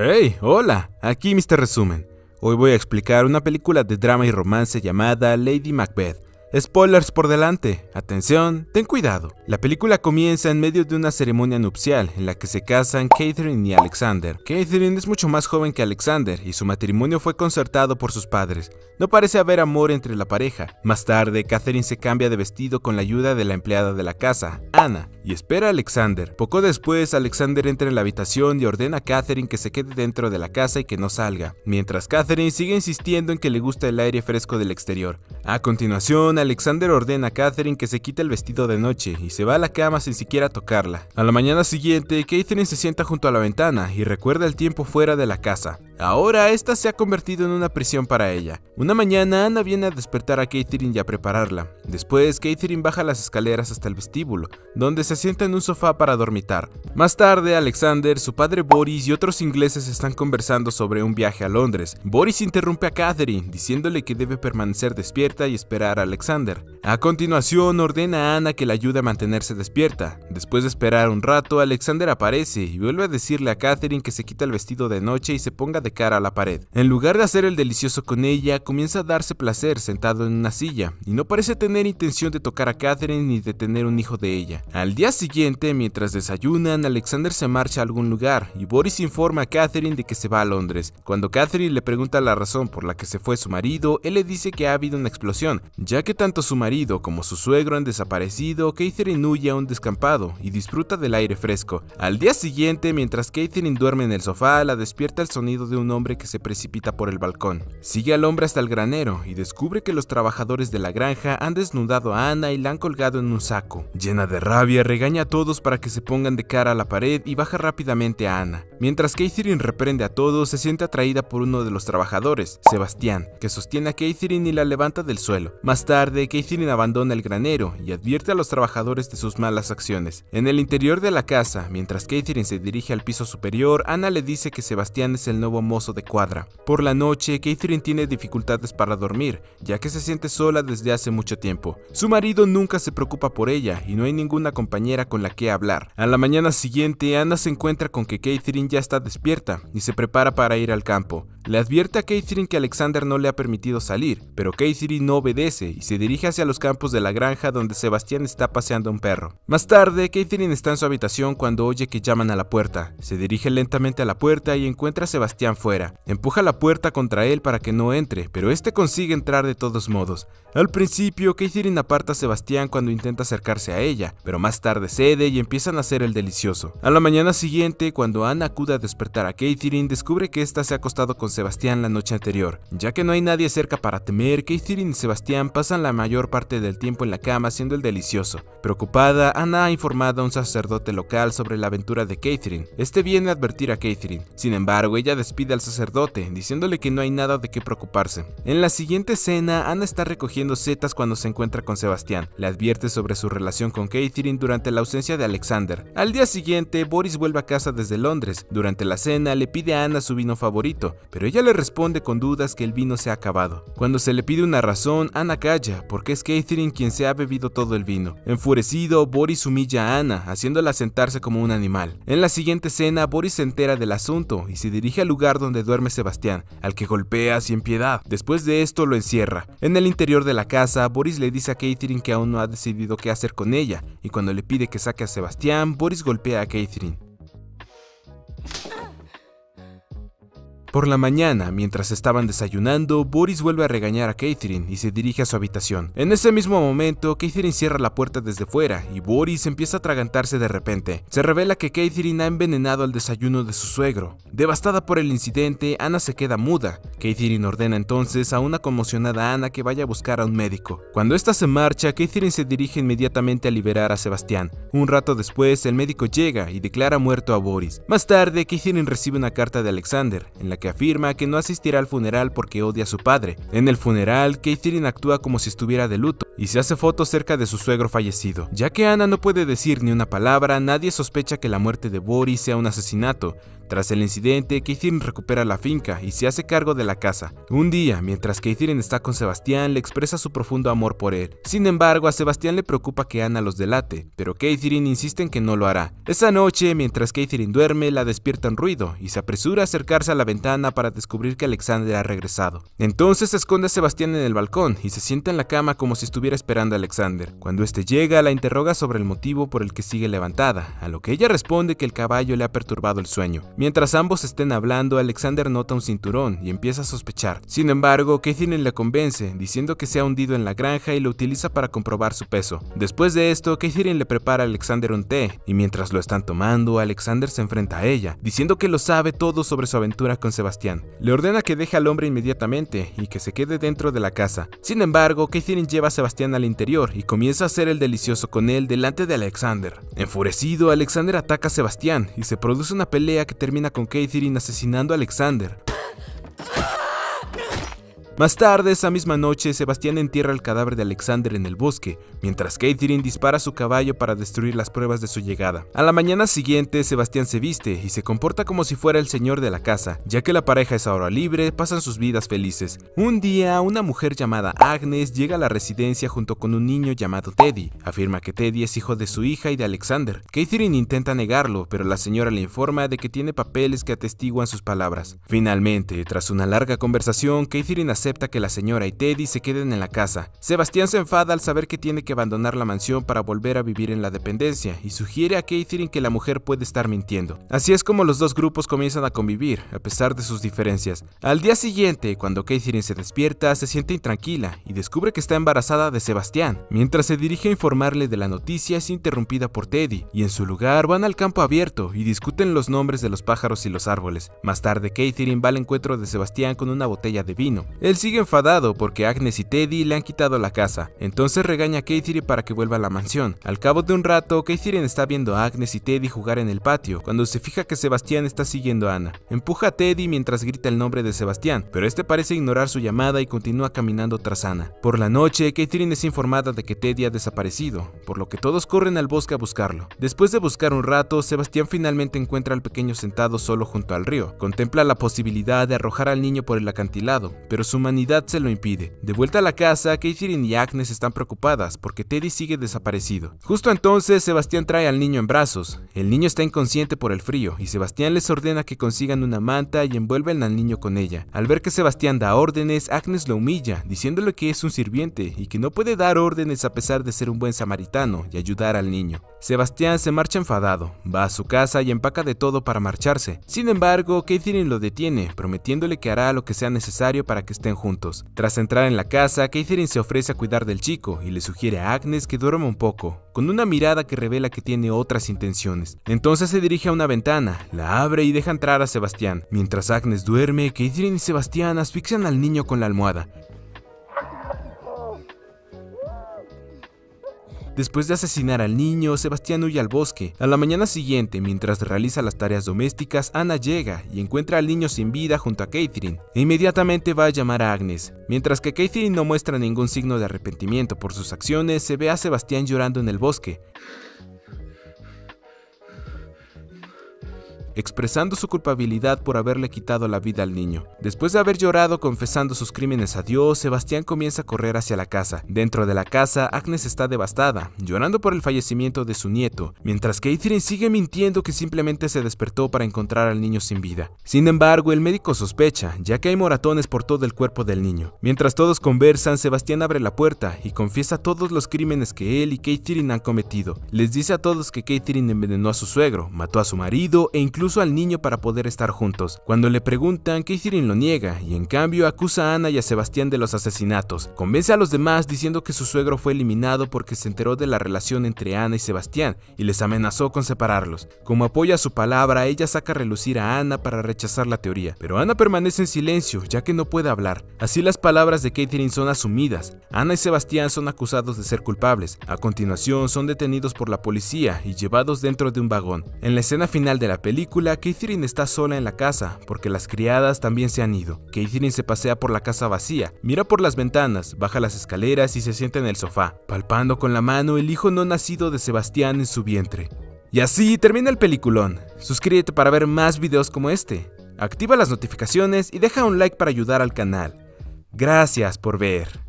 Hey, hola, aquí Mr. Resumen. Hoy voy a explicar una película de drama y romance llamada Lady Macbeth, Spoilers por delante, atención, ten cuidado. La película comienza en medio de una ceremonia nupcial en la que se casan Catherine y Alexander. Catherine es mucho más joven que Alexander y su matrimonio fue concertado por sus padres. No parece haber amor entre la pareja. Más tarde, Catherine se cambia de vestido con la ayuda de la empleada de la casa, Anna, y espera a Alexander. Poco después, Alexander entra en la habitación y ordena a Catherine que se quede dentro de la casa y que no salga, mientras Catherine sigue insistiendo en que le gusta el aire fresco del exterior. A continuación, Alexander ordena a Catherine que se quite el vestido de noche y se va a la cama sin siquiera tocarla. A la mañana siguiente, Catherine se sienta junto a la ventana y recuerda el tiempo fuera de la casa. Ahora, esta se ha convertido en una prisión para ella. Una mañana, Anna viene a despertar a Catherine y a prepararla. Después, Catherine baja las escaleras hasta el vestíbulo, donde se sienta en un sofá para dormitar. Más tarde, Alexander, su padre Boris y otros ingleses están conversando sobre un viaje a Londres. Boris interrumpe a Catherine, diciéndole que debe permanecer despierta y esperar a Alexander Alexander. A continuación ordena a Anna que la ayude a mantenerse despierta. Después de esperar un rato, Alexander aparece y vuelve a decirle a Catherine que se quita el vestido de noche y se ponga de cara a la pared. En lugar de hacer el delicioso con ella, comienza a darse placer sentado en una silla y no parece tener intención de tocar a Catherine ni de tener un hijo de ella. Al día siguiente, mientras desayunan, Alexander se marcha a algún lugar y Boris informa a Catherine de que se va a Londres. Cuando Catherine le pregunta la razón por la que se fue su marido, él le dice que ha habido una explosión, ya que tanto su marido como su suegro han desaparecido, Catherine huye a un descampado y disfruta del aire fresco. Al día siguiente, mientras Catherine duerme en el sofá, la despierta el sonido de un hombre que se precipita por el balcón. Sigue al hombre hasta el granero y descubre que los trabajadores de la granja han desnudado a Ana y la han colgado en un saco. Llena de rabia, regaña a todos para que se pongan de cara a la pared y baja rápidamente a Ana. Mientras Catherine reprende a todos, se siente atraída por uno de los trabajadores, Sebastián, que sostiene a Catherine y la levanta del suelo. Más tarde, de, Catherine abandona el granero y advierte a los trabajadores de sus malas acciones. En el interior de la casa, mientras Catherine se dirige al piso superior, Ana le dice que Sebastián es el nuevo mozo de cuadra. Por la noche, Catherine tiene dificultades para dormir, ya que se siente sola desde hace mucho tiempo. Su marido nunca se preocupa por ella y no hay ninguna compañera con la que hablar. A la mañana siguiente, Ana se encuentra con que Catherine ya está despierta y se prepara para ir al campo. Le advierte a Catherine que Alexander no le ha permitido salir, pero Catherine no obedece y se dirige hacia los campos de la granja donde Sebastián está paseando a un perro. Más tarde, Caitlin está en su habitación cuando oye que llaman a la puerta. Se dirige lentamente a la puerta y encuentra a Sebastián fuera. Empuja la puerta contra él para que no entre, pero este consigue entrar de todos modos. Al principio, Caitlin aparta a Sebastián cuando intenta acercarse a ella, pero más tarde cede y empiezan a hacer el delicioso. A la mañana siguiente, cuando Anna acude a despertar a Caitlin, descubre que ésta se ha acostado con Sebastián la noche anterior. Ya que no hay nadie cerca para temer, Caitlin y Sebastián pasan la la mayor parte del tiempo en la cama siendo el delicioso. Preocupada, Ana ha informado a un sacerdote local sobre la aventura de Catherine. Este viene a advertir a Catherine. Sin embargo, ella despide al sacerdote, diciéndole que no hay nada de qué preocuparse. En la siguiente escena, Ana está recogiendo setas cuando se encuentra con Sebastián. Le advierte sobre su relación con Catherine durante la ausencia de Alexander. Al día siguiente, Boris vuelve a casa desde Londres. Durante la cena, le pide a Ana su vino favorito, pero ella le responde con dudas que el vino se ha acabado. Cuando se le pide una razón, Ana calla, porque es Catherine quien se ha bebido todo el vino. Enfurecido, Boris humilla a Anna, haciéndola sentarse como un animal. En la siguiente escena, Boris se entera del asunto y se dirige al lugar donde duerme Sebastián, al que golpea sin piedad. Después de esto lo encierra. En el interior de la casa, Boris le dice a Catherine que aún no ha decidido qué hacer con ella, y cuando le pide que saque a Sebastián, Boris golpea a Catherine. Por la mañana, mientras estaban desayunando, Boris vuelve a regañar a Catherine y se dirige a su habitación. En ese mismo momento, Catherine cierra la puerta desde fuera y Boris empieza a atragantarse de repente. Se revela que Catherine ha envenenado al desayuno de su suegro. Devastada por el incidente, Ana se queda muda. Catherine ordena entonces a una conmocionada Ana que vaya a buscar a un médico. Cuando ésta se marcha, Catherine se dirige inmediatamente a liberar a Sebastián. Un rato después, el médico llega y declara muerto a Boris. Más tarde, Catherine recibe una carta de Alexander, en la que afirma que no asistirá al funeral porque odia a su padre. En el funeral, Catherine actúa como si estuviera de luto y se hace fotos cerca de su suegro fallecido. Ya que Ana no puede decir ni una palabra, nadie sospecha que la muerte de Boris sea un asesinato, tras el incidente, Caitlyn recupera la finca y se hace cargo de la casa. Un día, mientras Caitlyn está con Sebastián, le expresa su profundo amor por él. Sin embargo, a Sebastián le preocupa que Ana los delate, pero Caitlyn insiste en que no lo hará. Esa noche, mientras Caitlyn duerme, la despierta en ruido y se apresura a acercarse a la ventana para descubrir que Alexander ha regresado. Entonces esconde a Sebastián en el balcón y se sienta en la cama como si estuviera esperando a Alexander. Cuando este llega, la interroga sobre el motivo por el que sigue levantada, a lo que ella responde que el caballo le ha perturbado el sueño. Mientras ambos estén hablando, Alexander nota un cinturón y empieza a sospechar. Sin embargo, Katherine le convence, diciendo que se ha hundido en la granja y lo utiliza para comprobar su peso. Después de esto, Katherine le prepara a Alexander un té, y mientras lo están tomando, Alexander se enfrenta a ella, diciendo que lo sabe todo sobre su aventura con Sebastián. Le ordena que deje al hombre inmediatamente y que se quede dentro de la casa. Sin embargo, Katherine lleva a Sebastián al interior y comienza a hacer el delicioso con él delante de Alexander. Enfurecido, Alexander ataca a Sebastián y se produce una pelea que termina termina con Catherine asesinando a Alexander. Más tarde, esa misma noche, Sebastián entierra el cadáver de Alexander en el bosque, mientras Catherine dispara su caballo para destruir las pruebas de su llegada. A la mañana siguiente, Sebastián se viste y se comporta como si fuera el señor de la casa, ya que la pareja es ahora libre, pasan sus vidas felices. Un día, una mujer llamada Agnes llega a la residencia junto con un niño llamado Teddy. Afirma que Teddy es hijo de su hija y de Alexander. Catherine intenta negarlo, pero la señora le informa de que tiene papeles que atestiguan sus palabras. Finalmente, tras una larga conversación, Catherine acepta acepta que la señora y Teddy se queden en la casa. Sebastián se enfada al saber que tiene que abandonar la mansión para volver a vivir en la dependencia y sugiere a Catherine que la mujer puede estar mintiendo. Así es como los dos grupos comienzan a convivir, a pesar de sus diferencias. Al día siguiente, cuando Catherine se despierta, se siente intranquila y descubre que está embarazada de Sebastián. Mientras se dirige a informarle de la noticia, es interrumpida por Teddy y en su lugar van al campo abierto y discuten los nombres de los pájaros y los árboles. Más tarde, Catherine va al encuentro de Sebastián con una botella de vino sigue enfadado porque Agnes y Teddy le han quitado la casa, entonces regaña a Catherine para que vuelva a la mansión. Al cabo de un rato, Catherine está viendo a Agnes y Teddy jugar en el patio, cuando se fija que Sebastián está siguiendo a Ana. Empuja a Teddy mientras grita el nombre de Sebastián, pero este parece ignorar su llamada y continúa caminando tras Ana. Por la noche, Catherine es informada de que Teddy ha desaparecido, por lo que todos corren al bosque a buscarlo. Después de buscar un rato, Sebastián finalmente encuentra al pequeño sentado solo junto al río. Contempla la posibilidad de arrojar al niño por el acantilado, pero su humanidad se lo impide. De vuelta a la casa, Katherine y Agnes están preocupadas porque Teddy sigue desaparecido. Justo entonces, Sebastián trae al niño en brazos. El niño está inconsciente por el frío y Sebastián les ordena que consigan una manta y envuelven al niño con ella. Al ver que Sebastián da órdenes, Agnes lo humilla, diciéndole que es un sirviente y que no puede dar órdenes a pesar de ser un buen samaritano y ayudar al niño. Sebastián se marcha enfadado, va a su casa y empaca de todo para marcharse. Sin embargo, Katherine lo detiene, prometiéndole que hará lo que sea necesario para que estén juntos. Tras entrar en la casa, Catherine se ofrece a cuidar del chico y le sugiere a Agnes que duerma un poco, con una mirada que revela que tiene otras intenciones. Entonces se dirige a una ventana, la abre y deja entrar a Sebastián. Mientras Agnes duerme, Catherine y Sebastián asfixian al niño con la almohada. Después de asesinar al niño, Sebastián huye al bosque. A la mañana siguiente, mientras realiza las tareas domésticas, Ana llega y encuentra al niño sin vida junto a Catherine. E inmediatamente va a llamar a Agnes. Mientras que Catherine no muestra ningún signo de arrepentimiento por sus acciones, se ve a Sebastián llorando en el bosque. expresando su culpabilidad por haberle quitado la vida al niño. Después de haber llorado confesando sus crímenes a Dios, Sebastián comienza a correr hacia la casa. Dentro de la casa, Agnes está devastada, llorando por el fallecimiento de su nieto, mientras que Catherine sigue mintiendo que simplemente se despertó para encontrar al niño sin vida. Sin embargo, el médico sospecha, ya que hay moratones por todo el cuerpo del niño. Mientras todos conversan, Sebastián abre la puerta y confiesa todos los crímenes que él y Catherine han cometido. Les dice a todos que Catherine envenenó a su suegro, mató a su marido e incluso al niño para poder estar juntos. Cuando le preguntan, Catherine lo niega y en cambio acusa a Ana y a Sebastián de los asesinatos. Convence a los demás diciendo que su suegro fue eliminado porque se enteró de la relación entre Ana y Sebastián y les amenazó con separarlos. Como apoya su palabra, ella saca a relucir a Ana para rechazar la teoría, pero Ana permanece en silencio ya que no puede hablar. Así las palabras de Catherine son asumidas. Ana y Sebastián son acusados de ser culpables. A continuación son detenidos por la policía y llevados dentro de un vagón. En la escena final de la película, película, Catherine está sola en la casa, porque las criadas también se han ido. Catherine se pasea por la casa vacía, mira por las ventanas, baja las escaleras y se sienta en el sofá, palpando con la mano el hijo no nacido de Sebastián en su vientre. Y así termina el peliculón. Suscríbete para ver más videos como este. Activa las notificaciones y deja un like para ayudar al canal. Gracias por ver.